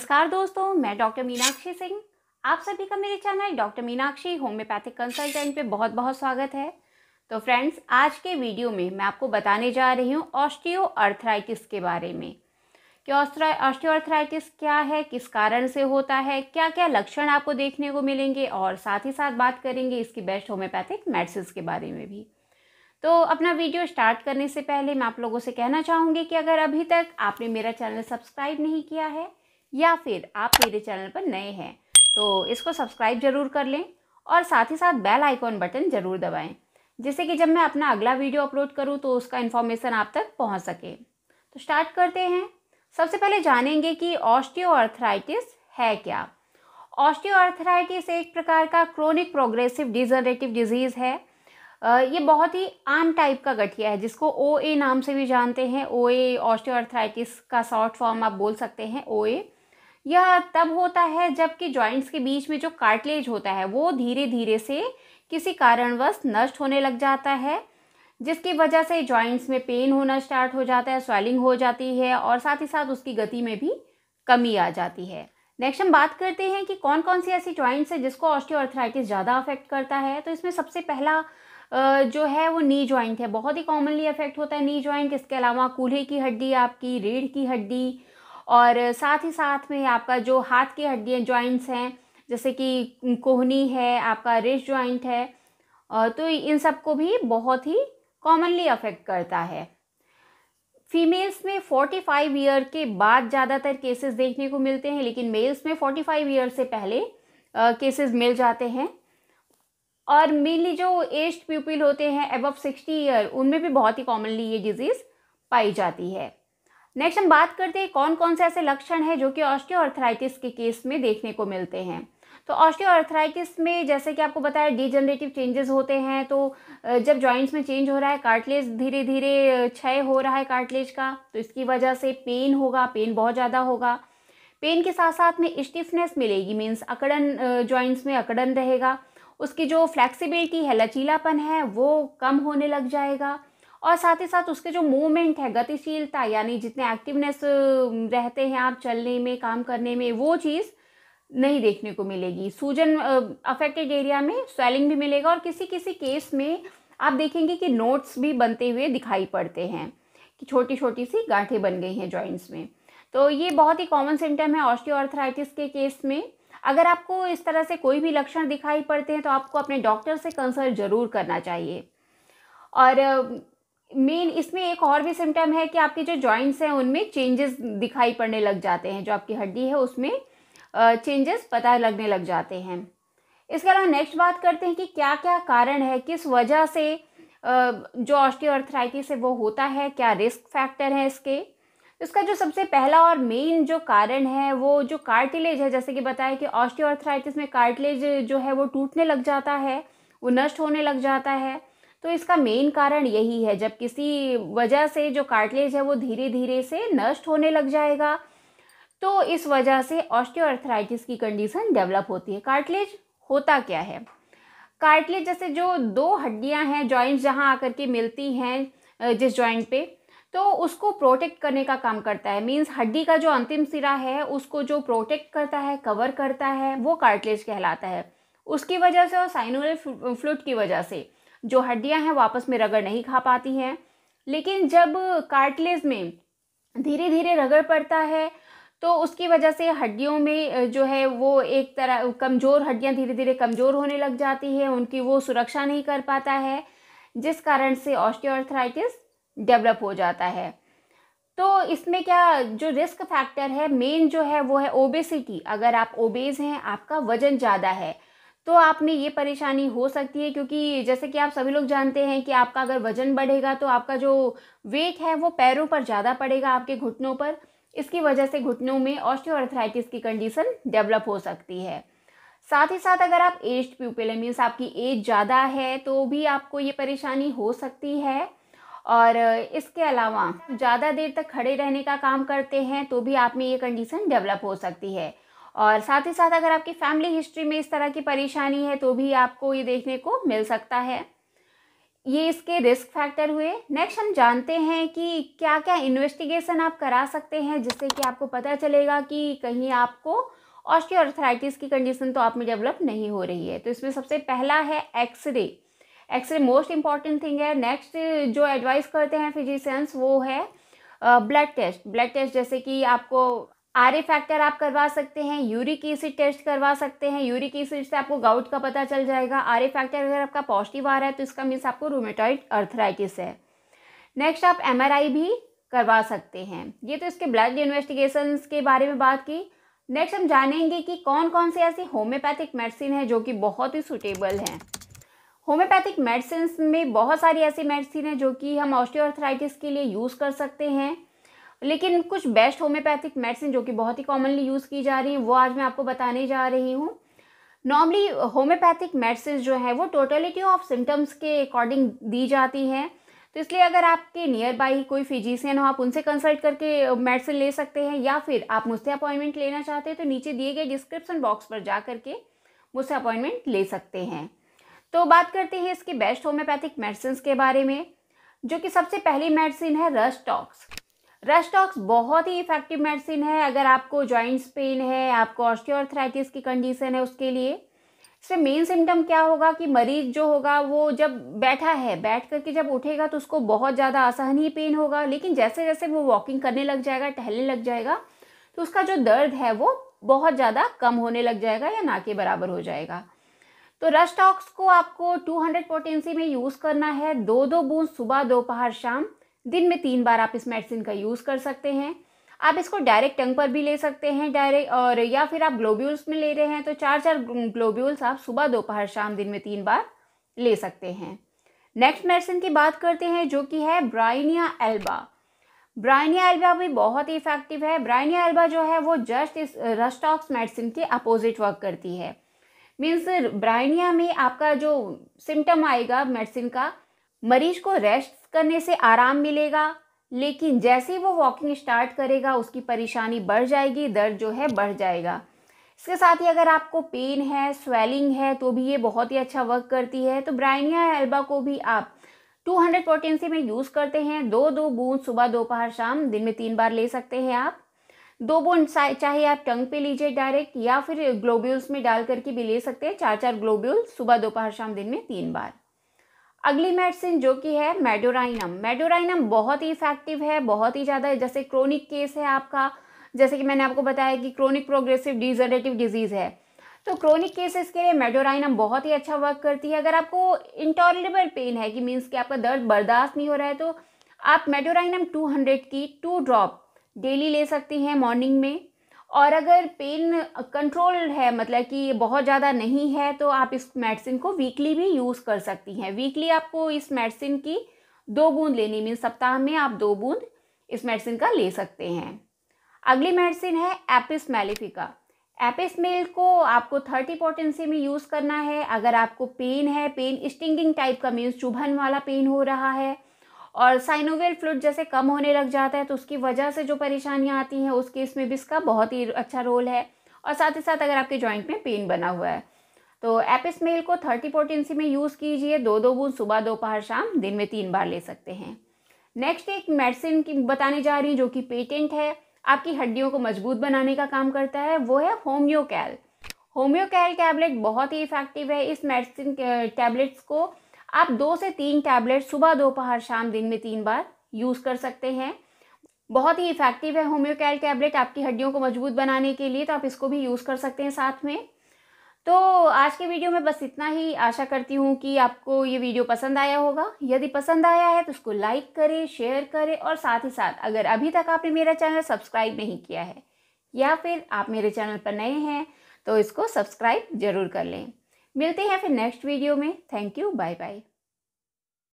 नमस्कार दोस्तों मैं डॉक्टर मीनाक्षी सिंह आप सभी का मेरे channel doctor Meenakshi homeopathic consultant पे बहुत बहुत स्वागत है तो फ्रेंड्स आज के वीडियो में मैं आपको बताने जा रही हूँ ऑस्टियो अर्थराइटिस के बारे में कि ऑस्ट्रा अर्थराइटिस क्या है किस कारण से होता है क्या क्या लक्षण आपको देखने को मिलेंगे और साथ ही साथ बात करेंगे इसकी बेस्ट होम्योपैथिक मेडिसिन के बारे में भी तो अपना वीडियो स्टार्ट करने से पहले मैं आप लोगों से कहना चाहूँगी कि अगर अभी तक आपने मेरा चैनल सब्सक्राइब नहीं किया है या फिर आप मेरे चैनल पर नए हैं तो इसको सब्सक्राइब जरूर कर लें और साथ ही साथ बेल आइकॉन बटन ज़रूर दबाएं जिससे कि जब मैं अपना अगला वीडियो अपलोड करूं तो उसका इन्फॉर्मेशन आप तक पहुंच सके तो स्टार्ट करते हैं सबसे पहले जानेंगे कि ऑस्टियोआर्थराइटिस है क्या ऑस्टियोआर्थराइटिस एक प्रकार का क्रोनिक प्रोग्रेसिव डिजनरेटिव डिजीज़ है ये बहुत ही आम टाइप का गठिया है जिसको ओ ए नाम से भी जानते हैं ओ ए का शॉर्ट फॉर्म आप बोल सकते हैं ओ ए यह तब होता है जबकि जॉइंट्स के बीच में जो कार्टिलेज होता है वो धीरे धीरे से किसी कारणवश नष्ट होने लग जाता है जिसकी वजह से जॉइंट्स में पेन होना स्टार्ट हो जाता है स्वेलिंग हो जाती है और साथ ही साथ उसकी गति में भी कमी आ जाती है नेक्स्ट हम बात करते हैं कि कौन कौन सी ऐसी जॉइंट्स है जिसको ऑस्टियोआर्थराइटिस ज़्यादा अफेक्ट करता है तो इसमें सबसे पहला जो है वो नी जॉइंट है बहुत ही कॉमनली अफेक्ट होता है नी जॉइंट इसके अलावा कूल्हे की हड्डी आपकी रीढ़ की हड्डी और साथ ही साथ में आपका जो हाथ की हड्डियाँ जॉइंट्स हैं जैसे कि कोहनी है आपका रिस्ट जॉइंट है तो इन सब को भी बहुत ही कॉमनली अफेक्ट करता है फीमेल्स में 45 ईयर के बाद ज़्यादातर केसेस देखने को मिलते हैं लेकिन मेल्स में 45 ईयर से पहले केसेस मिल जाते हैं और मेनली जो एज पीपल होते हैं एबव 60 ईयर उनमें भी बहुत ही कॉमनली ये डिजीज़ पाई जाती है नेक्स्ट हम बात करते हैं कौन कौन से ऐसे लक्षण हैं जो कि ऑस्टियोआर्थराइटिस के केस में देखने को मिलते हैं तो ऑस्टियोआर्थराइटिस में जैसे कि आपको बताया डीजनरेटिव चेंजेस होते हैं तो जब जॉइंट्स में चेंज हो रहा है कार्टलेज धीरे धीरे क्षय हो रहा है कार्टलेज का तो इसकी वजह से पेन होगा पेन बहुत ज़्यादा होगा पेन के साथ साथ में स्टिफनेस मिलेगी मीन्स अकड़न जॉइंट्स में अकड़न रहेगा उसकी जो फ्लैक्सीबिलिटी है लचीलापन है वो कम होने लग जाएगा और साथ ही साथ उसके जो मूवमेंट है गतिशीलता यानी जितने एक्टिवनेस रहते हैं आप चलने में काम करने में वो चीज़ नहीं देखने को मिलेगी सूजन अफेक्टेड एरिया में स्वेलिंग भी मिलेगा और किसी किसी केस में आप देखेंगे कि नोट्स भी बनते हुए दिखाई पड़ते हैं कि छोटी छोटी सी गांठें बन गई हैं जॉइंट्स में तो ये बहुत ही कॉमन सिम्टम है ऑस्टियोआर्थराइटिस के केस में अगर आपको इस तरह से कोई भी लक्षण दिखाई पड़ते हैं तो आपको अपने डॉक्टर से कंसल्ट ज़रूर करना चाहिए और मेन इसमें एक और भी सिम्टम है कि आपके जो जॉइंट्स हैं उनमें चेंजेस दिखाई पड़ने लग जाते हैं जो आपकी हड्डी है उसमें चेंजेस पता लगने लग जाते हैं इसके अलावा नेक्स्ट बात करते हैं कि क्या क्या कारण है किस वजह से जो ऑस्टियोआर्थराइटिस है वो होता है क्या रिस्क फैक्टर है इसके इसका जो सबसे पहला और मेन जो कारण है वो जो कार्टिलेज है जैसे कि बताया कि ऑस्टियोआर्थराइटिस में कार्टिलेज जो है वो टूटने लग जाता है वो नष्ट होने लग जाता है तो इसका मेन कारण यही है जब किसी वजह से जो कार्टिलेज है वो धीरे धीरे से नष्ट होने लग जाएगा तो इस वजह से ऑस्टियोआर्थराइटिस की कंडीशन डेवलप होती है कार्टिलेज होता क्या है कार्टिलेज जैसे जो दो हड्डियां हैं जॉइंट्स जहां आकर के मिलती हैं जिस जॉइंट पे तो उसको प्रोटेक्ट करने का काम करता है मींस हड्डी का जो अंतिम सिरा है उसको जो प्रोटेक्ट करता है कवर करता है वो कार्टिलेज कहलाता है उसकी वजह से और साइनोरल फ्लूड की वजह से जो हड्डियाँ हैं वापस में रगड़ नहीं खा पाती हैं लेकिन जब कार्टलेज में धीरे धीरे रगड़ पड़ता है तो उसकी वजह से हड्डियों में जो है वो एक तरह कमज़ोर हड्डियां धीरे धीरे कमज़ोर होने लग जाती है उनकी वो सुरक्षा नहीं कर पाता है जिस कारण से ऑस्टियोआर्थराइटिस डेवलप हो जाता है तो इसमें क्या जो रिस्क फैक्टर है मेन जो है वो है ओबेसिटी अगर आप ओबेज हैं आपका वजन ज़्यादा है तो आप में ये परेशानी हो सकती है क्योंकि जैसे कि आप सभी लोग जानते हैं कि आपका अगर वजन बढ़ेगा तो आपका जो वेट है वो पैरों पर ज़्यादा पड़ेगा आपके घुटनों पर इसकी वजह से घुटनों में ऑस्टियोआर्थराइटिस की कंडीशन डेवलप हो सकती है साथ ही साथ अगर आप एज पीपल है मीन्स आपकी एज ज़्यादा है तो भी आपको ये परेशानी हो सकती है और इसके अलावा ज़्यादा देर तक खड़े रहने का काम करते हैं तो भी आप में ये कंडीशन डेवलप हो सकती है और साथ ही साथ अगर आपकी फैमिली हिस्ट्री में इस तरह की परेशानी है तो भी आपको ये देखने को मिल सकता है ये इसके रिस्क फैक्टर हुए नेक्स्ट हम जानते हैं कि क्या क्या इन्वेस्टिगेशन आप करा सकते हैं जिससे कि आपको पता चलेगा कि कहीं आपको ऑस्टियोआर्थराइटिस की कंडीशन तो आप में डेवलप नहीं हो रही है तो इसमें सबसे पहला है X-ray X-ray most important thing है नेक्स्ट जो एडवाइस करते हैं फिजिशियंस वो है ब्लड टेस्ट ब्लड टेस्ट जैसे कि आपको आर ए फैक्टर आप करवा सकते हैं यूरिक एसिड टेस्ट करवा सकते हैं यूरिक एसिड से आपको गाउट का पता चल जाएगा आर ए फैक्टर अगर आपका पॉजिटिव आ रहा है तो इसका मीन्स आपको रोमेटॉइड अर्थराइटिस है नेक्स्ट आप एम भी करवा सकते हैं ये तो इसके ब्लड इन्वेस्टिगेशन के बारे में बात की नेक्स्ट हम जानेंगे कि कौन कौन से ऐसी होम्योपैथिक मेडिसिन है जो कि बहुत ही सुटेबल हैं होम्योपैथिक मेडिसिन में बहुत सारी ऐसी मेडिसिन है जो कि हम ऑस्टियोआर्थराइटिस के लिए यूज़ कर सकते हैं लेकिन कुछ बेस्ट होम्योपैथिक मेडिसिन जो कि बहुत ही कॉमनली यूज़ की जा रही है वो आज मैं आपको बताने जा रही हूँ नॉर्मली होम्योपैथिक मेडिसिन जो है वो टोटलिटी ऑफ सिम्टम्स के अकॉर्डिंग दी जाती हैं तो इसलिए अगर आपके नियर बाई कोई फिजिशियन हो आप उनसे कंसल्ट करके मेडिसिन ले सकते हैं या फिर आप मुझसे अपॉइंटमेंट लेना चाहते हैं तो नीचे दिए गए डिस्क्रिप्शन बॉक्स पर जा करके मुझसे अपॉइंटमेंट ले सकते हैं तो बात करते हैं इसके बेस्ट होम्योपैथिक मेडिसिन के बारे में जो कि सबसे पहली मेडिसिन है रस टॉक्स रेस्टॉक्स बहुत ही इफेक्टिव मेडिसिन है अगर आपको जॉइंट्स पेन है आपको ऑस्टियोआर्थराइटिस की कंडीशन है उसके लिए इसमें मेन सिम्टम क्या होगा कि मरीज जो होगा वो जब बैठा है बैठ करके जब उठेगा तो उसको बहुत ज़्यादा असहनीय पेन होगा लेकिन जैसे जैसे वो वॉकिंग करने लग जाएगा टहलने लग जाएगा तो उसका जो दर्द है वो बहुत ज़्यादा कम होने लग जाएगा या ना के बराबर हो जाएगा तो रस्टॉक्स को आपको 200 पोटेंसी में यूज़ करना है दो दो बूंद सुबह दोपहर शाम दिन में तीन बार आप इस मेडिसिन का यूज़ कर सकते हैं आप इसको डायरेक्ट टंग पर भी ले सकते हैं डायरेक्ट और या फिर आप ग्लोब्यूल्स में ले रहे हैं तो चार चार ग्लोब्यूल्स आप सुबह दोपहर शाम दिन में तीन बार ले सकते हैं नेक्स्ट मेडिसिन की बात करते हैं जो कि है ब्राइनिया एल्बा ब्राइनिया एल्बा भी बहुत ही इफेक्टिव है ब्राइनिया एल्बा जो है वो जस्ट इस रस्टॉक्स मेडिसिन के अपोजिट वर्क करती है मीन्स ब्राइनिया में आपका जो सिम्टम आएगा मेडिसिन का मरीज को रेस्ट करने से आराम मिलेगा लेकिन जैसे ही वो वॉकिंग स्टार्ट करेगा उसकी परेशानी बढ़ जाएगी दर्द जो है बढ़ जाएगा इसके साथ ही अगर आपको पेन है स्वेलिंग है तो भी ये बहुत ही अच्छा वर्क करती है तो ब्राइनिया एल्बा को भी आप 200 हंड्रेड पोटेंसी में यूज़ करते हैं दो दो बूंद सुबह दोपहर शाम दिन में तीन बार ले सकते हैं आप दो बूंद चाहे आप टंग पे लीजिए डायरेक्ट या फिर ग्लोब्यूल्स में डाल करके भी ले सकते हैं चार चार ग्लोब्यूल सुबह दोपहर शाम दिन में तीन बार अगली मेडिसिन जो कि है मेडोराइनम मेडोराइनम बहुत ही इफेक्टिव है बहुत ही ज़्यादा जैसे क्रोनिक केस है आपका जैसे कि मैंने आपको बताया कि क्रोनिक प्रोग्रेसिव डिजनरेटिव डिजीज़ है तो क्रोनिक केसेस के लिए मेडोराइनम बहुत ही अच्छा वर्क करती है अगर आपको इंटॉलरेबल पेन है कि मीन्स कि आपका दर्द बर्दाश्त नहीं हो रहा है तो आप मेडोराइनम 200 की टू ड्रॉप डेली ले सकती हैं मॉर्निंग में और अगर पेन कंट्रोल है मतलब कि बहुत ज़्यादा नहीं है तो आप इस मेडिसिन को वीकली भी यूज़ कर सकती हैं वीकली आपको इस मेडिसिन की दो बूंद लेनी मीन सप्ताह में आप दो बूंद इस मेडिसिन का ले सकते हैं अगली मेडिसिन है एपिस मेलिफिका एपिस मेल को आपको थर्टी पोटेंसी में यूज़ करना है अगर आपको पेन है पेन स्टिंगिंग टाइप का मीन्स चुभन वाला पेन हो रहा है और साइनोवियल फ्लूड जैसे कम होने लग जाता है तो उसकी वजह से जो परेशानियाँ आती हैं उस केस में भी इसका बहुत ही अच्छा रोल है और साथ ही साथ अगर आपके जॉइंट में पेन बना हुआ है तो एपिस मेल को थर्टी पोर्टेंसी में यूज़ कीजिए दो दो बूंद सुबह दोपहर शाम दिन में तीन बार ले सकते हैं नेक्स्ट एक मेडिसिन की बताने जा रही हूँ जो कि पेटेंट है आपकी हड्डियों को मजबूत बनाने का काम करता है वो है होम्योकैल होम्योकैल टैबलेट बहुत ही इफेक्टिव है इस मेडिसिन टैबलेट्स को आप दो से तीन टैबलेट सुबह दोपहर शाम दिन में तीन बार यूज़ कर सकते हैं बहुत ही इफेक्टिव है होम्योकैल टैबलेट आपकी हड्डियों को मजबूत बनाने के लिए तो आप इसको भी यूज़ कर सकते हैं साथ में तो आज के वीडियो में बस इतना ही आशा करती हूँ कि आपको ये वीडियो पसंद आया होगा यदि पसंद आया है तो उसको लाइक करें शेयर करें और साथ ही साथ अगर अभी तक आपने मेरा चैनल सब्सक्राइब नहीं किया है या फिर आप मेरे चैनल पर नए हैं तो इसको सब्सक्राइब ज़रूर कर लें मिलते हैं फिर नेक्स्ट वीडियो में थैंक यू बाय बाय